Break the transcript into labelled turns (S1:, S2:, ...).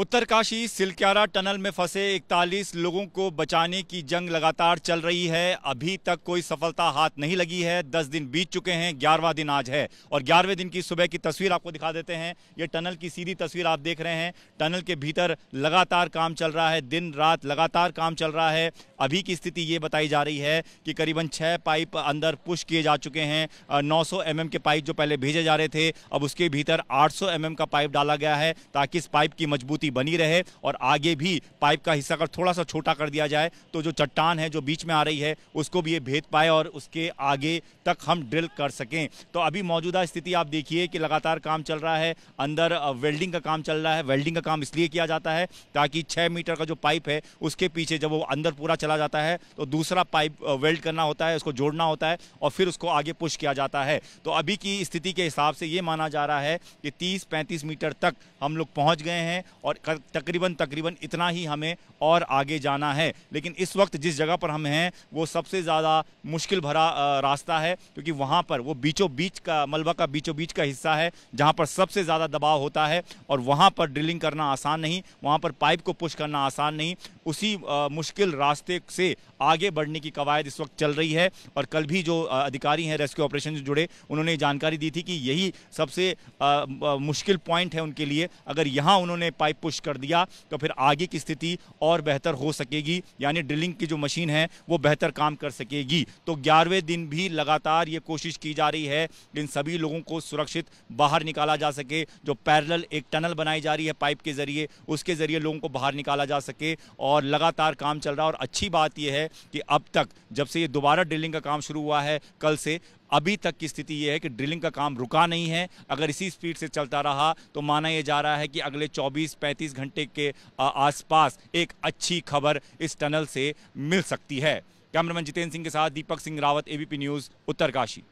S1: Uttarkashi Silkyara tunnel में फंसे 41 लोगों को बचाने की जंग लगातार चल रही है अभी तक कोई सफलता हाथ नहीं लगी है 10 दिन बीत चुके हैं ग्यारहवा दिन आज है और ग्यारहवें दिन की सुबह की तस्वीर आपको दिखा देते हैं ये टनल की सीधी तस्वीर आप देख रहे हैं टनल के भीतर लगातार काम चल रहा है दिन रात लगातार काम चल रहा है अभी की स्थिति ये बताई जा रही है कि करीबन छः पाइप अंदर पुश किए जा चुके हैं नौ सौ के पाइप जो पहले भेजे जा रहे थे अब उसके भीतर आठ सौ का पाइप डाला गया है ताकि इस पाइप की मजबूती मजबूती बनी रहे और आगे भी पाइप का हिस्सा अगर थोड़ा सा छोटा कर दिया जाए तो जो चट्टान है जो बीच में आ रही है उसको भी ये भेद पाए और उसके आगे तक हम ड्रिल कर सकें तो अभी मौजूदा स्थिति आप देखिए कि लगातार काम चल रहा है अंदर वेल्डिंग का काम चल रहा है वेल्डिंग का काम इसलिए किया जाता है ताकि छः मीटर का जो पाइप है उसके पीछे जब वो अंदर पूरा चला जाता है तो दूसरा पाइप वेल्ड करना होता है उसको जोड़ना होता है और फिर उसको आगे पुश किया जाता है तो अभी की स्थिति के हिसाब से ये माना जा रहा है कि 30-35 मीटर तक हम लोग पहुंच गए हैं और और तकरीबन तकरीबन इतना ही हमें और आगे जाना है लेकिन इस वक्त जिस जगह पर हम हैं वो सबसे ज़्यादा मुश्किल भरा रास्ता है क्योंकि वहाँ पर वो बीचों बीच का मलबा का बीचों बीच का हिस्सा है जहाँ पर सबसे ज़्यादा दबाव होता है और वहाँ पर ड्रिलिंग करना आसान नहीं वहाँ पर पाइप को पुश करना आसान नहीं उसी मुश्किल रास्ते से आगे बढ़ने की कवायद इस वक्त चल रही है और कल भी जो अधिकारी हैं रेस्क्यू ऑपरेशन से जुड़े उन्होंने जानकारी दी थी कि यही सबसे मुश्किल पॉइंट है उनके लिए अगर यहाँ उन्होंने पाइप पुश कर दिया तो फिर आगे की स्थिति और बेहतर हो सकेगी यानी ड्रिलिंग की जो मशीन है वो बेहतर काम कर सकेगी तो ग्यारहवें दिन भी लगातार ये कोशिश की जा रही है इन सभी लोगों को सुरक्षित बाहर निकाला जा सके जो पैरल एक टनल बनाई जा रही है पाइप के जरिए उसके जरिए लोगों को बाहर निकाला जा सके और और लगातार काम चल रहा है और अच्छी बात यह है कि अब तक जब से ये दोबारा ड्रिलिंग का काम शुरू हुआ है कल से अभी तक की स्थिति यह है कि ड्रिलिंग का काम रुका नहीं है अगर इसी स्पीड से चलता रहा तो माना यह जा रहा है कि अगले 24-35 घंटे के आसपास एक अच्छी खबर इस टनल से मिल सकती है कैमरामैन जितेंद्र सिंह के साथ दीपक सिंह रावत एबीपी न्यूज़ उत्तरकाशी